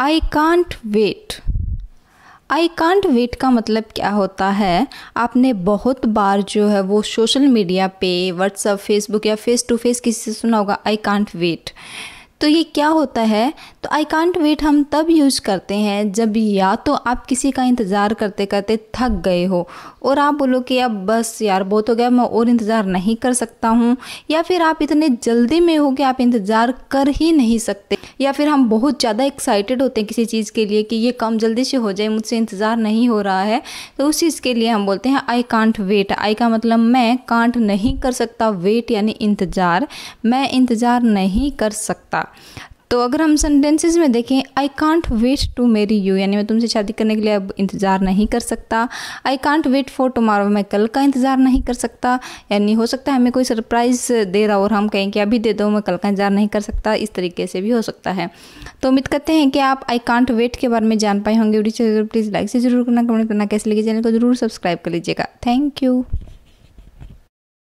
I can't wait I can't wait का मतलब क्या होता है आपने बहुत बार जो है वो सोशल मीडिया पे व्हाट्सअप फेसबुक या फेस टू फेस किसी से सुना होगा आई कांट वेट तो ये क्या होता है तो आई कांट वेट हम तब यूज करते हैं जब या तो आप किसी का इंतज़ार करते करते थक गए हो और आप बोलो कि अब बस यार बहुत हो गया मैं और इंतज़ार नहीं कर सकता हूँ या फिर आप इतने जल्दी में हो कि आप इंतज़ार कर ही नहीं सकते या फिर हम बहुत ज़्यादा एक्साइटेड होते हैं किसी चीज़ के लिए कि ये काम जल्दी से हो जाए मुझसे इंतज़ार नहीं हो रहा है तो उस चीज़ के लिए हम बोलते हैं आई कांट वेट आई का मतलब मैं कांट नहीं कर सकता वेट यानी इंतज़ार मैं इंतज़ार नहीं कर सकता तो अगर हम सेंटेंसेज में देखें I can't wait to marry you यानी मैं तुमसे शादी करने के लिए अब इंतज़ार नहीं कर सकता I can't wait for tomorrow मैं कल का इंतज़ार नहीं कर सकता यानी हो सकता है हमें कोई सरप्राइज़ दे रहा हो और हम कहें कि अभी दे दो मैं कल का इंतज़ार नहीं कर सकता इस तरीके से भी हो सकता है तो उम्मीद करते हैं कि आप आई कांट वेट के बारे में जान पाए होंगे वीडियो प्लीज़ लाइक से जरूर करना कमेंट करना कैसे लगे चैनल को जरूर सब्सक्राइब कर लीजिएगा थैंक यू